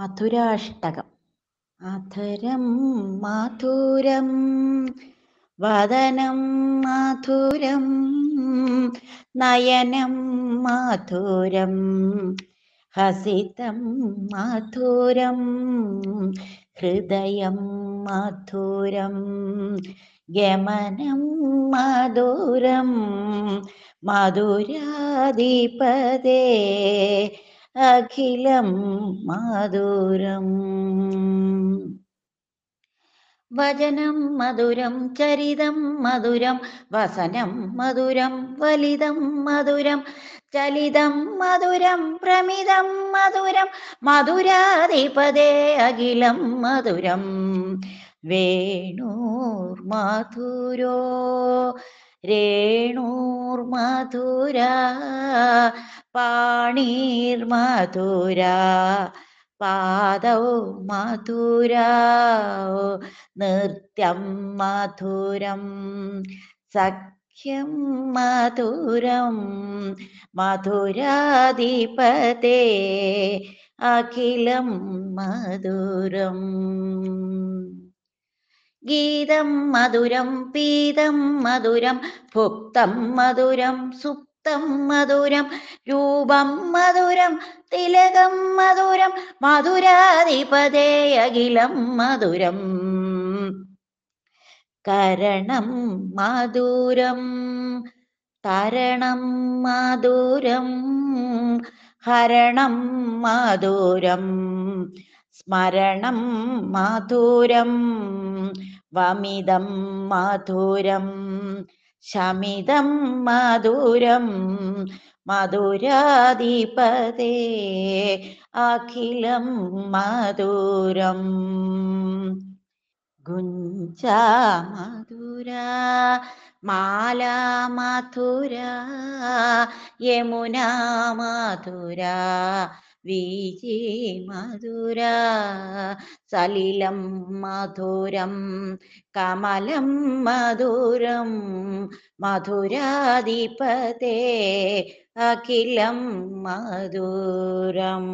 മധുരാഷ്ടകം മധുരം മാധുരം വദനം മാധുരം നയനം മാധുരം ഹസിതം മാധുരം ഹൃദയം മാധുരം ഗമനം മധുരം മധുരാധിപതേ അഖിലം മാധുരം വചനം മധുരം ചരിതം മധുരം വസനം മധുരം വലിതം മധുരം ചലിതം മധുരം പ്രമിതം മധുരം മധുരാധിപതേ അഖിലം മധുരം വേണൂർ മാധുരോ രേണൂർ പാണീർമധുര പാണീർമധുര പാദൗ മധുര നൃത്യം മധുരം സഖ്യം മധുരം മധുരാധിപതേ അഖിലം മധുരം ഗീതം മധുരം പീതം മധുരം ഭുക്തം മധുരം സുപ്തം മധുരം രൂപം മധുരം തിലകം മധുരം മധുരാധിപതേയഖിലം മധുരം കരണം മധുരം തരണം മധുരം ഹരണം മധുരം സ്മരണം മധുരം വമിതം മധുരം ശമിതം മധുരം മധുരാധിപതേ അഖിലം മധുരം ഗുഞ്ച മധുര മാല മധുര യമുന മധുര വീചേ മധുര സലിലം മധുരം കമലം മധുരം മധുരാധിപതേ അഖിലം മധുരം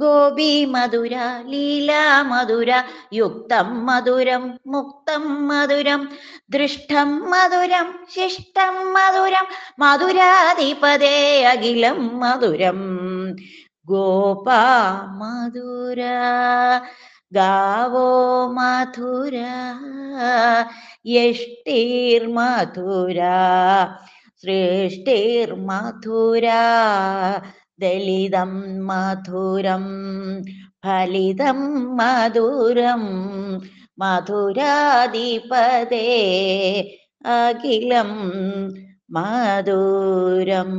ഗോപി മധുര ലീലാ മധുര യുക്തം മധുരം മുക്തം മധുരം ദൃഷ്ടം മധുരം ശിഷ്ടം മധുരം മധുരാധിപതേ അഖിലം മധുരം ഗോപ മധുര ഗാവോ മധുര യഷ്ടീർ മധുര സൃഷ്ടിർ മധുര ദളിതം മധുരം ഫലിതം മധുരം മധുരാധിപതേ അഖിലം മധുരം